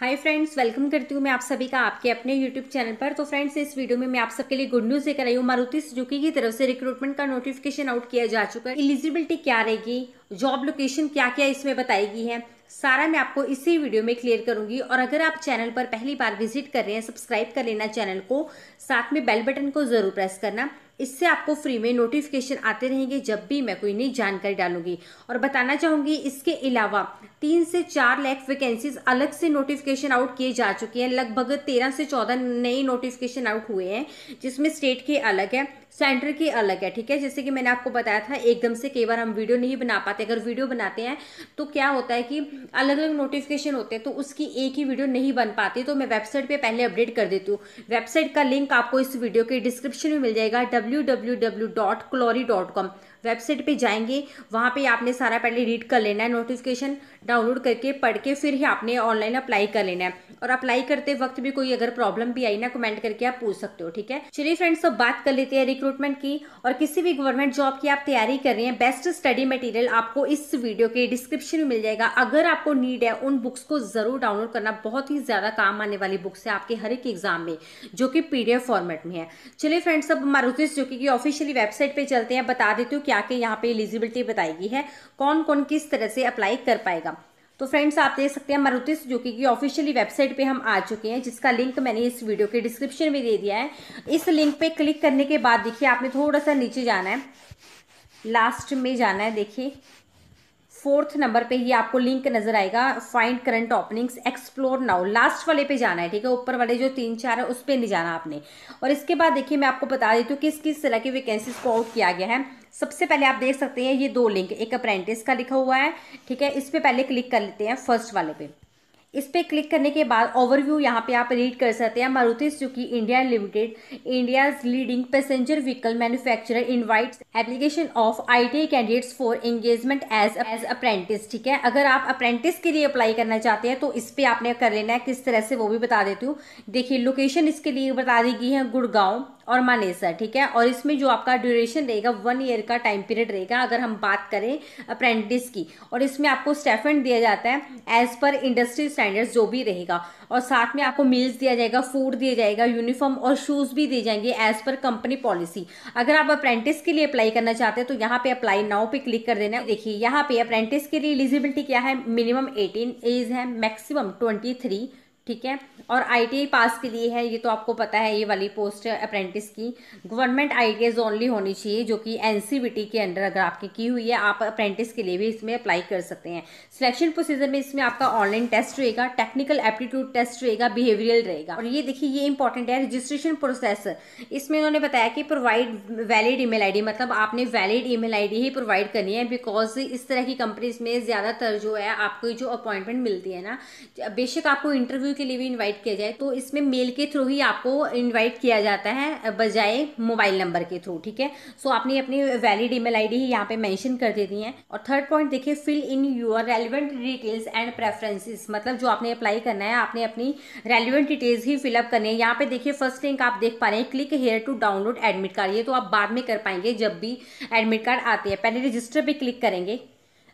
hi friends welcome करती हूँ मैं आप सभी का आपके अपने यूट्यूब चैनल पर तो फ्रेंड्स इस वीडियो में मैं आप सबके लिए गुड न्यूज़ लेकर आई हूँ मारुति सुजुकी की तरफ से रिक्रूटमेंट का नोटिफिकेशन आउट किया जा चुका है एलिजिबिलिटी क्या रहेगी जॉब लोकेशन क्या क्या इसमें बताई गई है सारा मैं आपको इसी वीडियो में क्लियर करूंगी और अगर आप चैनल पर पहली बार विजिट कर रहे हैं सब्सक्राइब कर लेना चैनल को साथ में बेल बटन को ज़रूर प्रेस करना इससे आपको फ्री में नोटिफिकेशन आते रहेंगे जब भी मैं कोई नई जानकारी डालूंगी और बताना चाहूंगी इसके अलावा तीन से चार लाख वैकेंसीज अलग से नोटिफिकेशन आउट किए जा चुके हैं लगभग तेरह से चौदह नए नोटिफिकेशन आउट हुए हैं जिसमें स्टेट के अलग है सेंटर की अलग है ठीक है जैसे कि मैंने आपको बताया था एकदम से कई बार हम वीडियो नहीं बना पाते अगर वीडियो बनाते हैं तो क्या होता है कि अलग अलग नोटिफिकेशन होते हैं तो उसकी एक ही वीडियो नहीं बन पाती तो मैं वेबसाइट पर पहले अपडेट कर देती हूँ वेबसाइट का लिंक आपको इस वीडियो के डिस्क्रिप्शन में मिल जाएगा डब्ल्यू वेबसाइट पे जाएंगे वहाँ पे आपने सारा पहले रीड कर लेना है नोटिफिकेशन डाउनलोड करके पढ़ के फिर ही आपने ऑनलाइन अप्लाई कर लेना है और अप्लाई करते वक्त भी कोई अगर प्रॉब्लम भी आई ना कमेंट करके आप पूछ सकते हो ठीक है चलिए फ्रेंड्स अब बात कर लेते हैं रिक्रूटमेंट की और किसी भी गवर्नमेंट जॉब की आप तैयारी कर रहे हैं बेस्ट स्टडी मटेरियल आपको इस वीडियो के डिस्क्रिप्शन में मिल जाएगा अगर आपको नीड है उन बुक्स को जरूर डाउनलोड करना बहुत ही ज़्यादा काम आने वाली बुक्स है आपके हर एक एग्जाम में जो कि पीडीएफ फॉर्मेट में है चलिए फ्रेंड्स अब मारुति सुजुकी की ऑफिशियली वेबसाइट पर चलते हैं बता देती हूँ क्या आके यहाँ पे एलिजिबिलिटी बताई गई है कौन कौन किस तरह से अप्लाई कर पाएगा तो फ्रेंड्स आप देख सकते हैं मारुति सुजुकी की ऑफिशियली वेबसाइट पे हम आ चुके हैं जिसका लिंक मैंने इस वीडियो के डिस्क्रिप्शन में दे दिया है इस लिंक पे क्लिक करने के बाद देखिए आपने थोड़ा सा नीचे जाना है लास्ट में जाना है देखिए फोर्थ नंबर पे ये आपको लिंक नजर आएगा find current openings explore now last वाले पे जाना है ठीक है ऊपर वाले जो तीन चार है उस पर नहीं जाना आपने और इसके बाद देखिए मैं आपको बता देती हूँ किस किस तरह की वैकेंसीज को आउट किया गया है सबसे पहले आप देख सकते हैं ये दो लिंक एक अप्रेंटिस का लिखा हुआ है ठीक है इस पर पहले क्लिक कर लेते हैं फर्स्ट वाले पे इस पर क्लिक करने के बाद ओवरव्यू यहाँ पे आप रीड कर सकते हैं Maruti Suzuki India limited India's leading passenger vehicle manufacturer invites application of IT candidates for engagement as as apprentice ठीक है अगर आप अप्रेंटिस के लिए अप्लाई करना चाहते हैं तो इस पर आपने कर लेना है किस तरह से वो भी बता देती हूँ देखिए लोकेशन इसके लिए बता दी गई है गुड़गांव और मानेसर ठीक है और इसमें जो आपका ड्यूरेशन रहेगा वन ईयर का टाइम पीरियड रहेगा अगर हम बात करें अप्रेंटिस की और इसमें आपको स्टेफेंट दिया जाता है एज पर इंडस्ट्री स्टैंडर्ड जो भी रहेगा और साथ में आपको मील्स दिया जाएगा फूड दिया जाएगा यूनिफॉर्म और शूज़ भी दिए जाएंगे एज पर कंपनी पॉलिसी अगर आप अप्रेंटिस के लिए अप्लाई करना चाहते हैं तो यहाँ पे अप्लाई नाउ पे क्लिक कर देना है देखिए यहाँ पे अप्रेंटिस के लिए एलिजिबिलिटी क्या है मिनिमम एटीन एज है मैक्सिमम ट्वेंटी थ्री ठीक है और आईटीआई पास के लिए है ये तो आपको पता है ये वाली पोस्ट अप्रेंटिस की गवर्नमेंट आईटीआईज ओनली होनी चाहिए जो कि एनसीबीटी के अंडर अगर आपकी की हुई है आप अप्रेंटिस के लिए भी इसमें अप्लाई कर सकते हैं सिलेक्शन प्रोसीजर में इसमें आपका ऑनलाइन टेस्ट रहेगा टेक्निकल एप्टीट्यूड टेस्ट रहेगा बिहेवियल रहेगा और ये देखिए ये इंपॉर्टेंट है रजिस्ट्रेशन प्रोसेस इसमें उन्होंने बताया कि प्रोवाइड वैलिड ई मेल मतलब आपने वैलिड ई मेल ही प्रोवाइड करनी है बिकॉज इस तरह की कंपनीज में ज़्यादातर जो है आपको जो अपॉइंटमेंट मिलती है ना बेशक आपको इंटरव्यू के लिए भी इनवाइट किया जाए तो इसमें मेल के थ्रू ही आपको इनवाइट किया जाता है बजाय मोबाइल नंबर के थ्रू ठीक है सो आपने अपनी वैलिड ईमेल आईडी ही यहाँ पे मेंशन कर देनी है और थर्ड पॉइंट देखिए fill in your relevant details and preferences मतलब जो आपने अप्लाई करना है आपने अपनी रेलिवेंट डिटेल्स ही फिलअप करने है यहाँ पे देखिए फर्स्ट लिंक आप देख पा रहे हैं click here to download admit card ये तो आप बाद में कर पाएंगे जब भी एडमिट कार्ड आते हैं पहले रजिस्टर पर क्लिक करेंगे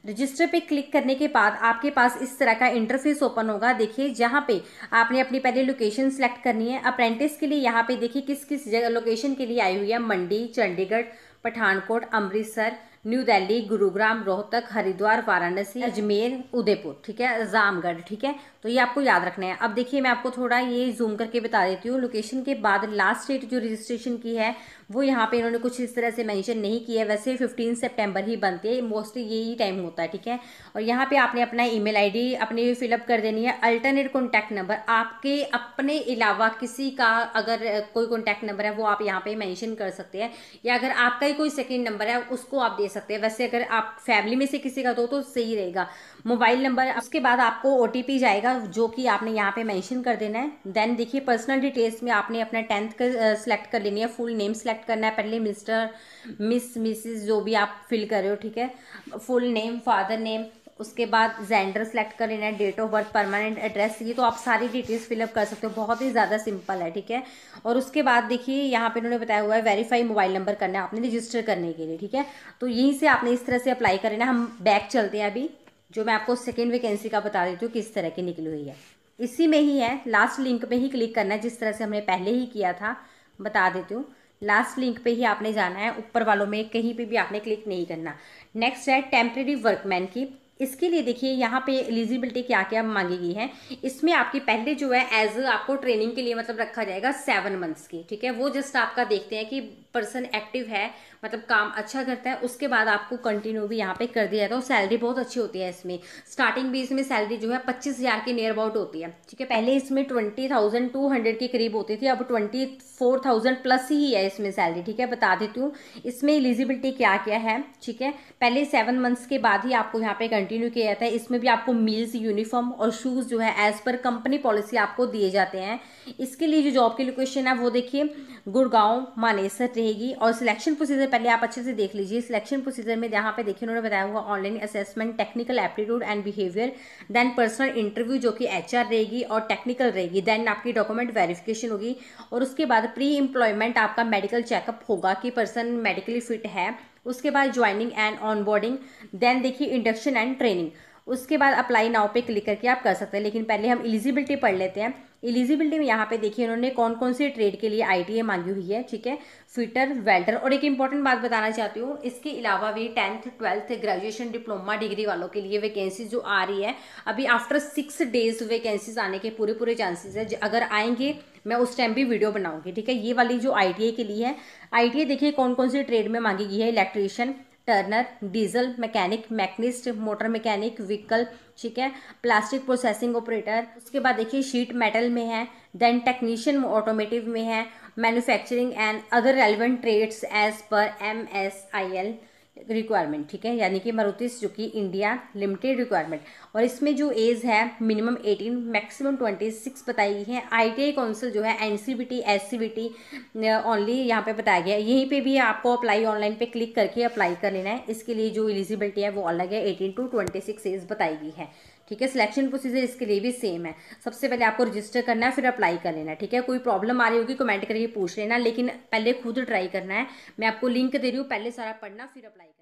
रजिस्टर पे क्लिक करने के बाद आपके पास इस तरह का इंटरफेस ओपन होगा देखिए जहाँ पे आपने अपनी पहले लोकेशन सेलेक्ट करनी है अप्रेंटिस के लिए यहाँ पे देखिए किस किस जगह लोकेशन के लिए आई हुई है मंडी चंडीगढ़ पठानकोट अमृतसर न्यू दिल्ली गुरुग्राम रोहतक हरिद्वार वाराणसी अजमेर उदयपुर ठीक है जामगढ़ ठीक है तो ये आपको याद रखना है अब देखिए मैं आपको थोड़ा ये जूम करके बता देती हूँ लोकेशन के बाद लास्ट डेट जो रजिस्ट्रेशन की है वो यहाँ पे इन्होंने कुछ इस तरह से मेंशन नहीं किया है वैसे फिफ्टीन सितंबर ही बनती है मोस्टली यही टाइम होता है ठीक है और यहाँ पे आपने अपना ईमेल आईडी अपनी फिलअप कर देनी है अल्टरनेट कॉन्टैक्ट नंबर आपके अपने अलावा किसी का अगर कोई कॉन्टैक्ट नंबर है वो आप यहाँ पे मेंशन कर सकते हैं या अगर आपका ही कोई सेकेंड नंबर है उसको आप दे सकते हैं वैसे अगर आप फैमिली में से किसी का दो तो सही रहेगा मोबाइल नंबर उसके बाद आपको ओ जाएगा जो कि आपने यहाँ पे मैंशन कर देना है देन देखिए पर्सनल डिटेल्स में आपने अपना टेंथ सेलेक्ट कर लेनी है फुल नेम सेलेक्ट सेलेक्ट करना है पहले मिस्टर मिस मिसिस जो भी आप फिल कर रहे हो ठीक है फुल नेम फादर नेम उसके बाद जेंडर सेलेक्ट कर लेना है date of birth permanent address ये तो आप सारी डिटेल्स फिलअप कर सकते हो बहुत ही ज़्यादा सिंपल है ठीक है और उसके बाद देखिए यहाँ पे इन्होंने बताया हुआ है वेरीफाई मोबाइल नंबर करना है आपने रजिस्टर करने के लिए ठीक है तो यहीं से आपने इस तरह से अप्लाई कर लेना हम बैक चलते हैं अभी जो मैं आपको सेकेंड वैकेंसी का बता देती हूँ किस तरह की निकली हुई है इसी में ही है लास्ट लिंक में ही क्लिक करना है जिस तरह से हमने पहले ही किया था बता देती हूँ लास्ट लिंक पे ही आपने जाना है ऊपर वालों में कहीं पे भी आपने क्लिक नहीं करना नेक्स्ट है टेम्प्रेरी वर्कमैन की इसके लिए देखिए यहाँ पे एलिजिबिलिटी क्या क्या मांगी गई है इसमें आपकी पहले जो है एज आपको ट्रेनिंग के लिए मतलब रखा जाएगा सेवन मंथ्स की ठीक है वो जस्ट आपका देखते हैं कि पर्सन एक्टिव है मतलब काम अच्छा करता है उसके बाद आपको कंटिन्यू भी यहाँ पे कर दिया जाता है और सैलरी बहुत अच्छी होती है इसमें स्टार्टिंग भी इसमें सैलरी जो है पच्चीस हज़ार के नियर अबाउट होती है ठीक है पहले इसमें ट्वेंटी थाउजेंड टू हंड्रेड के करीब होती थी अब ट्वेंटी फोर थाउजेंड प्लस ही है इसमें सैलरी ठीक है बता देती हूँ इसमें एलिजिबिलिटी क्या क्या है ठीक है पहले सेवन मंथ्स के बाद ही आपको यहाँ पे कंटिन्यू किया जाता है इसमें भी आपको मील्स यूनिफॉर्म और शूज़ जो है एज पर कंपनी पॉलिसी आपको दिए जाते हैं इसके लिए जो जॉब की लोकेशन है वो देखिए गुड़गांव मानेसर रहेगी और सिलेक्शन प्रोसीजर पहले आप अच्छे से देख लीजिए सिलेक्शन प्रोसीजर में जहाँ पे देखिए उन्होंने बताया हुआ online assessment technical aptitude and behaviour then personal interview जो कि एच रहेगी और टेक्निकल रहेगी देन आपकी डॉक्यूमेंट वेरिफिकेशन होगी और उसके बाद प्री इम्प्लॉयमेंट आपका मेडिकल चेकअप होगा कि पर्सन मेडिकली फिट है उसके बाद ज्वाइनिंग एंड ऑनबोर्डिंग देन देखिए इंडक्शन एंड ट्रेनिंग उसके बाद अप्लाई नाव पे क्लिक करके आप कर सकते हैं लेकिन पहले हम एलिजिबिलिटी पढ़ लेते हैं एलिजिबिलिटी में यहाँ पे देखिए इन्होंने कौन कौन से ट्रेड के लिए आई मांगी हुई है ठीक है फिटर वेल्डर और एक इंपॉर्टेंट बात बताना चाहती हूँ इसके अलावा भी tenth twelfth graduation diploma degree वालों के लिए वैकेंसी जो आ रही है अभी आफ्टर सिक्स डेज वैकेंसीज आने के पूरे पूरे चांसेस है अगर आएंगे मैं उस टाइम भी वीडियो बनाऊंगी ठीक है ये वाली जो आई के लिए है आई देखिए कौन कौन से ट्रेड में मांगी गई है electrician turner diesel mechanic machinist motor mechanic vehicle ठीक है प्लास्टिक प्रोसेसिंग ऑपरेटर उसके बाद देखिए शीट मेटल में है देन टेक्नीशियन ऑटोमेटिव में है manufacturing and other relevant trades as per M S I L requirement ठीक है यानी कि Maruti Suzuki India limited requirement और इसमें जो एज है minimum eighteen maximum twenty six बताई गई है आई काउंसिल जो है N C B T S C B T only यहाँ पे बताया गया है यहीं पे भी आपको अप्लाई ऑनलाइन पे क्लिक करके अप्लाई कर लेना है इसके लिए जो एलिजिबिलिटी है वो अलग है eighteen to twenty six age बताई गई है ठीक है सिलेक्शन प्रोसीजर इसके लिए भी सेम है सबसे पहले आपको रजिस्टर करना है फिर अप्लाई कर लेना है ठीक है कोई प्रॉब्लम आ रही होगी कमेंट करके पूछ लेना लेकिन पहले खुद ट्राई करना है मैं आपको लिंक दे रही हूँ पहले सारा पढ़ना फिर अप्लाई करना